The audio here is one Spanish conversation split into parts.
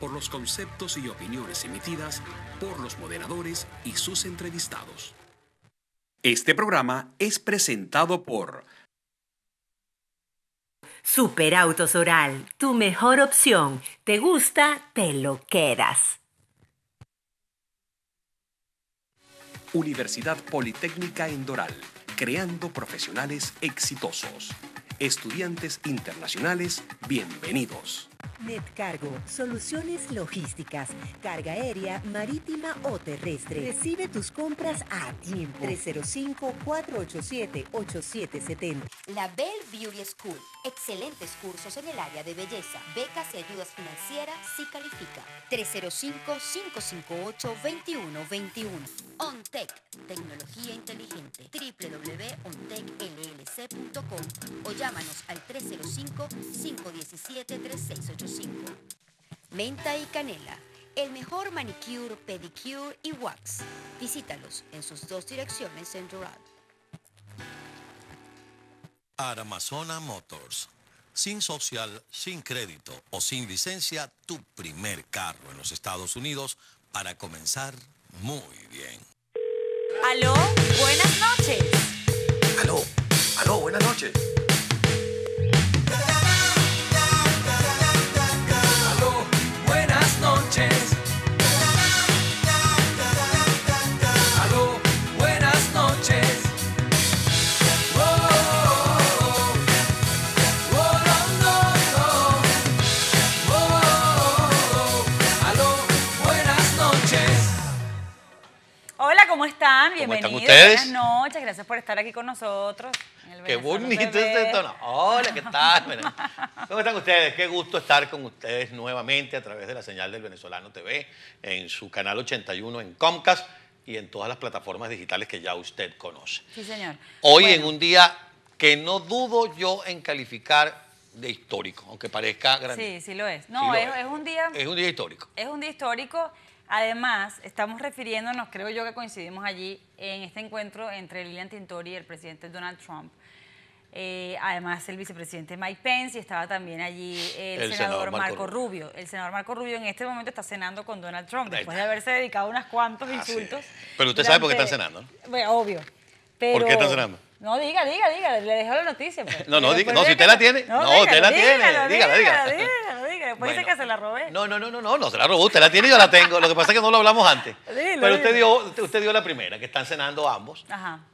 por los conceptos y opiniones emitidas por los moderadores y sus entrevistados. Este programa es presentado por Superautos Oral, tu mejor opción. ¿Te gusta? Te lo quedas. Universidad Politécnica en Doral, creando profesionales exitosos. Estudiantes internacionales, bienvenidos. Netcargo, soluciones logísticas, carga aérea, marítima o terrestre. Recibe tus compras a tiempo. 305-487-8770. La Bell Beauty School excelentes cursos en el área de belleza, becas y ayudas financieras si califica. 305-558-2121. OnTech, tecnología inteligente. www.ontechllc.com o llámanos al 305-517-3685. Menta y canela el mejor manicure, pedicure y wax. Visítalos en sus dos direcciones en Doral. Armazona Motors. Sin social, sin crédito o sin licencia, tu primer carro en los Estados Unidos para comenzar muy bien. Aló, buenas noches. Aló, aló, buenas noches. Bienvenidos. Buenas noches, gracias por estar aquí con nosotros. Qué bonito este tono. Hola, ¿qué tal? ¿Cómo están ustedes? Qué gusto estar con ustedes nuevamente a través de la señal del Venezolano TV en su canal 81 en Comcast y en todas las plataformas digitales que ya usted conoce. Sí, señor. Hoy en un día que no dudo yo en calificar de histórico, aunque parezca grande. Sí, sí lo es. No, es, un día. Es un día histórico. Es un día histórico. Además, estamos refiriéndonos, creo yo que coincidimos allí, en este encuentro entre Lilian Tintori y el presidente Donald Trump. Eh, además, el vicepresidente Mike Pence y estaba también allí el, senador, Marco, Rubio. El senador Marco Rubio en este momento está cenando con Donald Trump, después de haberse dedicado unos cuantos insultos. Pero usted sabe por qué están cenando, Bueno, obvio. ¿Por qué están cenando? No, diga, diga, diga, le dejo la noticia. Pues. no, no, diga, no, si usted la tiene. No, no usted la tiene. Dígala, dígala. dígala. dígala que se la robé. No, no, no, no, no, no se la robó. Usted la tiene y yo la tengo. Lo que pasa es que no lo hablamos antes. Pero usted dio, usted dio la primera, que están cenando ambos.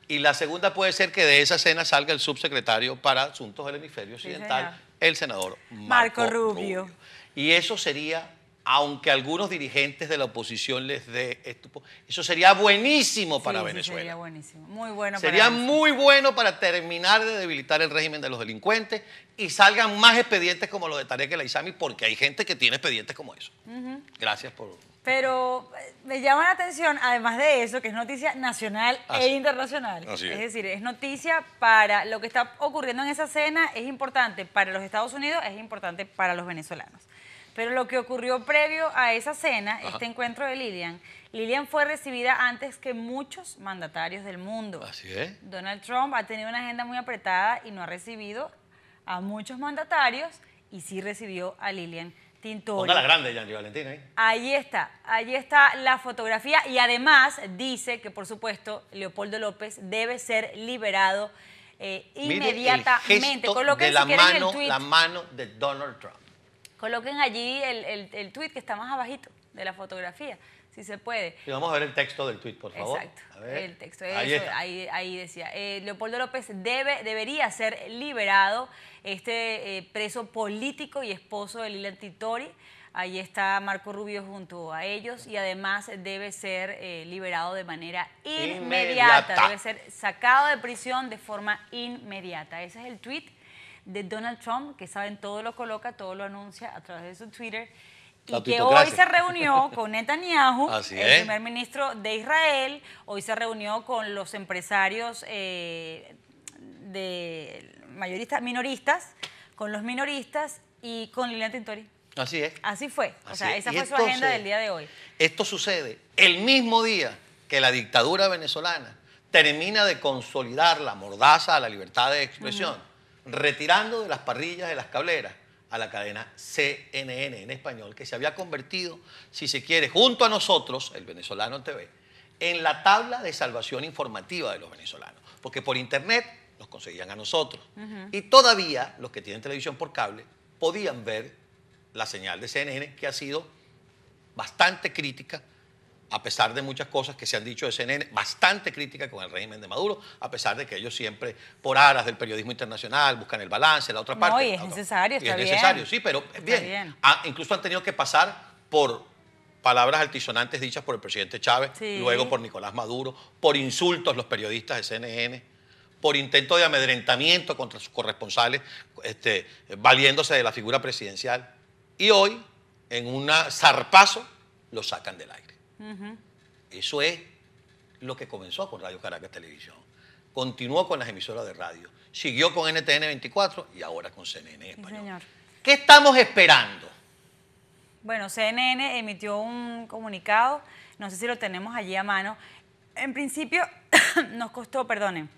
Y la segunda puede ser que de esa cena salga el subsecretario para Asuntos del Hemisferio Occidental, el senador Marco, Rubio. Y eso sería aunque algunos dirigentes de la oposición les dé esto eso sería buenísimo para Venezuela. Sí, sería buenísimo, muy bueno. Sería muy bueno para terminar de debilitar el régimen de los delincuentes y salgan más expedientes como los de Tarek el Isami porque hay gente que tiene expedientes como eso. Gracias por. Pero eh, me llama la atención, además de eso, que es noticia nacional ah, e internacional. es. es decir, es noticia para lo que está ocurriendo en esa cena, es importante para los Estados Unidos, es importante para los venezolanos. Pero lo que ocurrió previo a esa cena, este encuentro de Lilian, Lilian fue recibida antes que muchos mandatarios del mundo. Así es. Donald Trump ha tenido una agenda muy apretada y no ha recibido a muchos mandatarios y sí recibió a Lilian Tintori. Ponga la grande, Valentina. Ahí está, ahí está la fotografía y además dice que, por supuesto, Leopoldo López debe ser liberado inmediatamente. Eh, Mire el gesto de la mano de Donald Trump coloquen allí el, el, que está más abajito de la fotografía, si se puede. Y vamos a ver el texto del tweet, por favor. Exacto, el texto. ahí, ahí, decía, eh, Leopoldo López debe, debería ser liberado, este eh, preso político y esposo de Lilian Titori. Ahí está Marco Rubio junto a ellos y además debe ser eh, liberado de manera inmediata. debe ser sacado de prisión de forma inmediata. Ese es el tweet de Donald Trump, que saben, todo lo coloca, todo lo anuncia a través de su Twitter, y que hoy se reunió con Netanyahu, el primer ministro de Israel, hoy se reunió con los empresarios eh, de mayoristas, minoristas, con los minoristas y con Lilian Tintori. Así es. Así fue. o sea, esa fue su agenda del día de hoy. Esto sucede el mismo día que la dictadura venezolana termina de consolidar la mordaza a la libertad de expresión retirando de las parrillas de las cableras a la cadena CNN en español, que se había convertido, si se quiere, junto a nosotros, el venezolano TV, en la tabla de salvación informativa de los venezolanos, porque por internet nos conseguían a nosotros. Y todavía los que tienen televisión por cable podían ver la señal de CNN, que ha sido bastante crítica a pesar de muchas cosas que se han dicho de CNN, bastante crítica con el régimen de Maduro, a pesar de que ellos siempre, por aras del periodismo internacional, buscan el balance, la otra parte. No, es necesario, y es necesario, sí, pero bien. incluso han tenido que pasar por palabras altisonantes dichas por el presidente Chávez, luego por Nicolás Maduro, por insultos los periodistas de CNN, por intento de amedrentamiento contra sus corresponsales, este, valiéndose de la figura presidencial. Y hoy, en un zarpazo, lo sacan del aire. Eso es lo que comenzó con Radio Caracas Televisión. Continuó con las emisoras de radio, siguió con NTN 24 y ahora con CNN Español. señor. ¿Qué estamos esperando? Bueno, CNN emitió un comunicado, no sé si lo tenemos allí a mano. En principio nos costó, perdone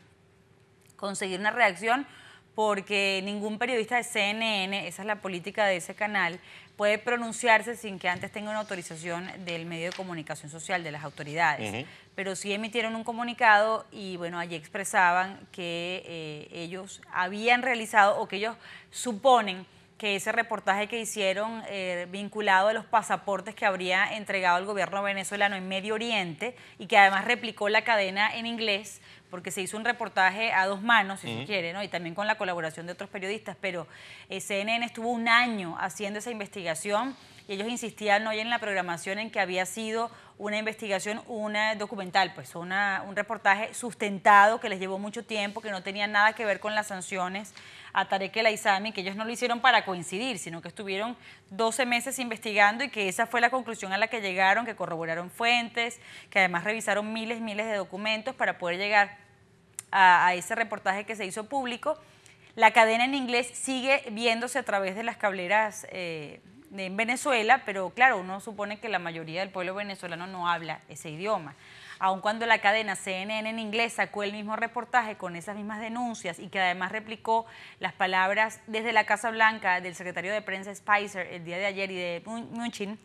conseguir una reacción porque ningún periodista de CNN, esa es la política de ese canal, puede pronunciarse sin que antes tenga una autorización del medio de comunicación social, de las autoridades. Pero sí emitieron un comunicado y bueno, allí expresaban que eh, ellos habían realizado o que ellos suponen que ese reportaje que hicieron eh, vinculado a los pasaportes que habría entregado el gobierno venezolano en Medio Oriente y que además replicó la cadena en inglés, porque se hizo un reportaje a dos manos, si se quiere, ¿no? y también con la colaboración de otros periodistas, pero eh, CNN estuvo un año haciendo esa investigación y ellos insistían hoy en la programación en que había sido una investigación, una documental, pues una, un reportaje sustentado que les llevó mucho tiempo, que no tenía nada que ver con las sanciones a Tarek El que ellos no lo hicieron para coincidir, sino que estuvieron 12 meses investigando y que esa fue la conclusión a la que llegaron, que corroboraron fuentes, que además revisaron miles y miles de documentos para poder llegar a, ese reportaje que se hizo público. La cadena en inglés sigue viéndose a través de las cableras en eh, Venezuela, pero claro, uno supone que la mayoría del pueblo venezolano no habla ese idioma aun cuando la cadena CNN en inglés sacó el mismo reportaje con esas mismas denuncias y que además replicó las palabras desde la Casa Blanca del secretario de prensa Spicer el día de ayer y de Munchin,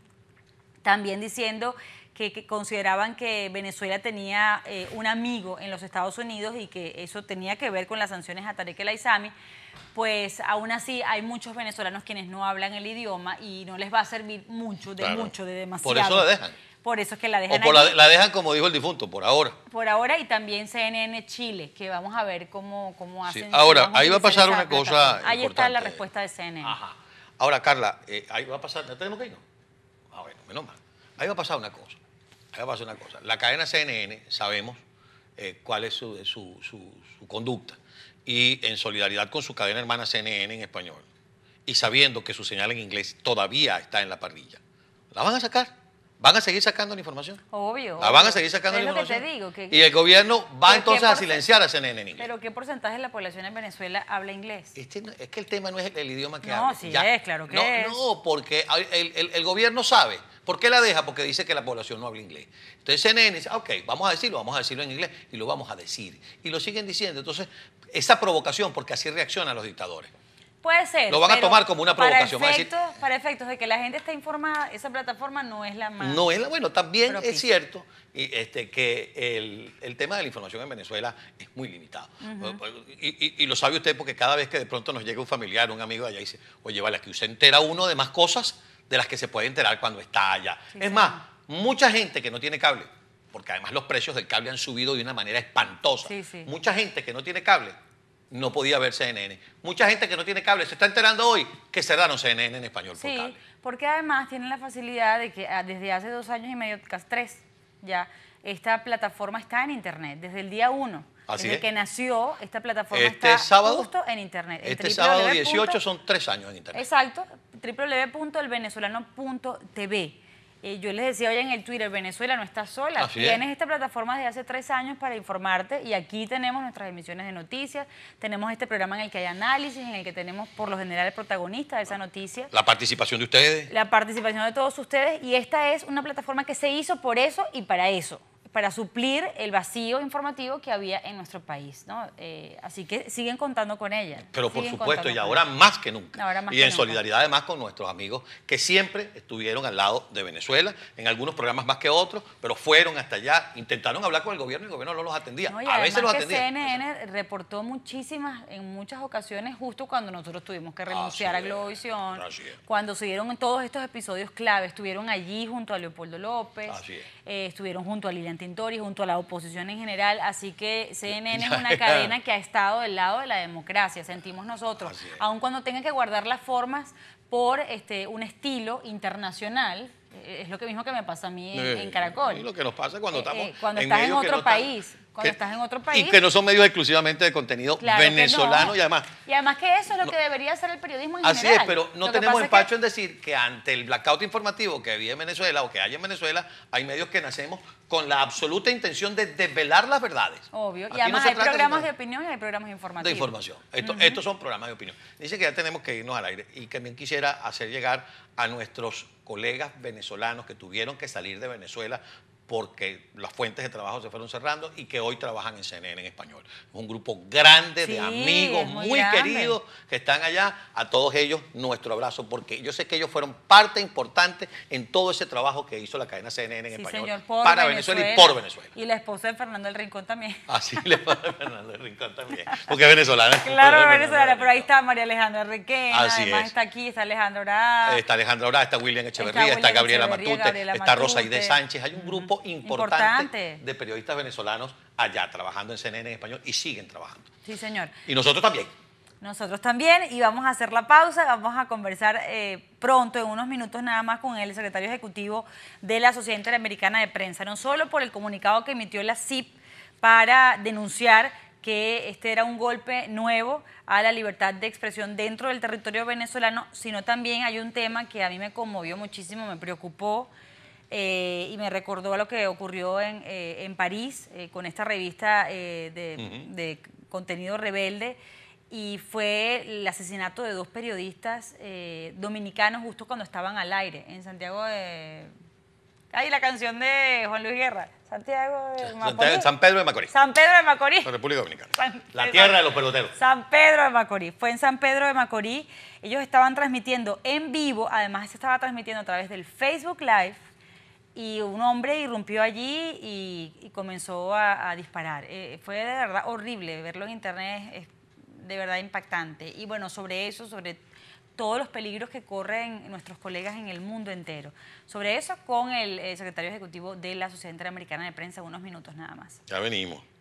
también diciendo que, consideraban que Venezuela tenía eh, un amigo en los Estados Unidos y que eso tenía que ver con las sanciones a Tarek El Aizami, pues aún así hay muchos venezolanos quienes no hablan el idioma y no les va a servir mucho, de mucho, de demasiado. Por eso lo dejan por eso es que la dejan. O la, dejan como dijo el difunto, por ahora. Por ahora y también CNN Chile, que vamos a ver cómo, cómo hacen. Ahora, ahí va a pasar una cosa. Ahí está la respuesta de CNN. Ajá. Ahora, Carla, ahí va a pasar. tenemos que irnos? Ah, bueno, menos mal. Ahí va a pasar una cosa. Ahí va a pasar una cosa. La cadena CNN, sabemos eh, cuál es su conducta. Y en solidaridad con su cadena hermana CNN en español y sabiendo que su señal en inglés todavía está en la parrilla, la van a sacar van a seguir sacando la información. Obvio. van a seguir sacando la información. Te digo, y el gobierno va entonces a silenciar a CNN en inglés. Pero ¿qué porcentaje de la población en Venezuela habla inglés? Este es que el tema no es el, idioma que habla. No, sí es, claro que no, es. No, porque el, gobierno sabe. ¿Por qué la deja? Porque dice que la población no habla inglés. Entonces CNN dice, ok, vamos a decirlo, vamos a decirlo en inglés y lo vamos a decir. Y lo siguen diciendo. Entonces, esa provocación, porque así reaccionan los dictadores. Puede ser. Lo van a tomar como una provocación. Para efectos, para efectos de que la gente esté informada, esa plataforma no es la más. No es la. Bueno, también es cierto y, este, que el, tema de la información en Venezuela es muy limitado. y, lo sabe usted porque cada vez que de pronto nos llega un familiar, un amigo de allá, dice: Oye, vale, aquí usted entera uno de más cosas de las que se puede enterar cuando está allá. es más, mucha gente que no tiene cable, porque además los precios del cable han subido de una manera espantosa. Sí, mucha gente que no tiene cable no podía ver CNN. Mucha gente que no tiene cable se está enterando hoy que cerraron CNN en español sí, porque además tienen la facilidad de que ah, desde hace dos años y medio, casi tres, ya, esta plataforma está en Internet, desde el día uno. desde que nació, esta plataforma este está sábado, justo en Internet. este sábado 18 son tres años en Internet. Exacto, www.elvenezolano.tv eh, yo les decía hoy en el Twitter, Venezuela no está sola. Tienes esta plataforma desde hace tres años para informarte y aquí tenemos nuestras emisiones de noticias, tenemos este programa en el que hay análisis, en el que tenemos por lo general el protagonista de esa noticia. La participación de ustedes. La participación de todos ustedes y esta es una plataforma que se hizo por eso y para eso para suplir el vacío informativo que había en nuestro país. ¿no? Eh, así que siguen contando con ella. Pero por supuesto, y ahora más que nunca. y en solidaridad además con nuestros amigos que siempre estuvieron al lado de Venezuela, en algunos programas más que otros, pero fueron hasta allá, intentaron hablar con el gobierno y el gobierno no los atendía. a veces los atendía. CNN reportó muchísimas, en muchas ocasiones, justo cuando nosotros tuvimos que ah, renunciar a Globovisión, cuando se dieron todos estos episodios clave, estuvieron allí junto a Leopoldo López, eh, estuvieron junto a Lilian Tintori junto a la oposición en general, así que CNN es una cadena que ha estado del lado de la democracia, sentimos nosotros, aun cuando tenga que guardar las formas por este, un estilo internacional, eh, es lo que mismo que me pasa a mí en, eh, Caracol. Es lo que nos pasa cuando eh, estamos cuando en estás en otro país. Cuando estás en otro país. Y que no son medios exclusivamente de contenido venezolano y además. Y además que eso es lo que debería ser el periodismo en así es, pero no tenemos empacho en decir que ante el blackout informativo que había en Venezuela o que hay en Venezuela, hay medios que nacemos con la absoluta intención de desvelar las verdades. Obvio, y además hay programas de, opinión y hay programas informativos. De información. Estos son programas de opinión. Dice que ya tenemos que irnos al aire y que también quisiera hacer llegar a nuestros colegas venezolanos que tuvieron que salir de Venezuela porque las fuentes de trabajo se fueron cerrando y que hoy trabajan en CNN en español. Un grupo grande de amigos muy, queridos que están allá. A todos ellos nuestro abrazo porque yo sé que ellos fueron parte importante en todo ese trabajo que hizo la cadena CNN en español para Venezuela, y por Venezuela. Y la esposa de Fernando del Rincón también. Así ah, la esposa de Fernando del Rincón también. Porque es venezolana. Claro, venezolana, pero ahí está María Alejandra Requena, además está aquí, está Alejandra Orá. Está Alejandra Orá, está William Echeverría, está, Gabriela, Matute, está Rosa Ide Sánchez. Hay un grupo importante, de periodistas venezolanos allá trabajando en CNN en español y siguen trabajando. Sí, señor. Y nosotros también. Nosotros también y vamos a hacer la pausa, vamos a conversar eh, pronto, en unos minutos nada más, con el secretario ejecutivo de la Sociedad Interamericana de Prensa, no solo por el comunicado que emitió la CIP para denunciar que este era un golpe nuevo a la libertad de expresión dentro del territorio venezolano, sino también hay un tema que a mí me conmovió muchísimo, me preocupó, eh, y me recordó a lo que ocurrió en, eh, París eh, con esta revista de, contenido rebelde y fue el asesinato de dos periodistas dominicanos justo cuando estaban al aire en Santiago de... Ay, la canción de Juan Luis Guerra. Santiago de Macorís. San Pedro de Macorís. San Pedro de Macorís. La República Dominicana. la tierra de los peloteros. San Pedro de Macorís. Fue en San Pedro de Macorís. Ellos estaban transmitiendo en vivo, además se estaba transmitiendo a través del Facebook Live y un hombre irrumpió allí y, comenzó a, disparar. Eh, fue de verdad horrible verlo en internet, es de verdad impactante. Y bueno, sobre eso, sobre todos los peligros que corren nuestros colegas en el mundo entero. Sobre eso con el, el eh, secretario ejecutivo de la Sociedad Interamericana de Prensa, unos minutos nada más. Ya venimos.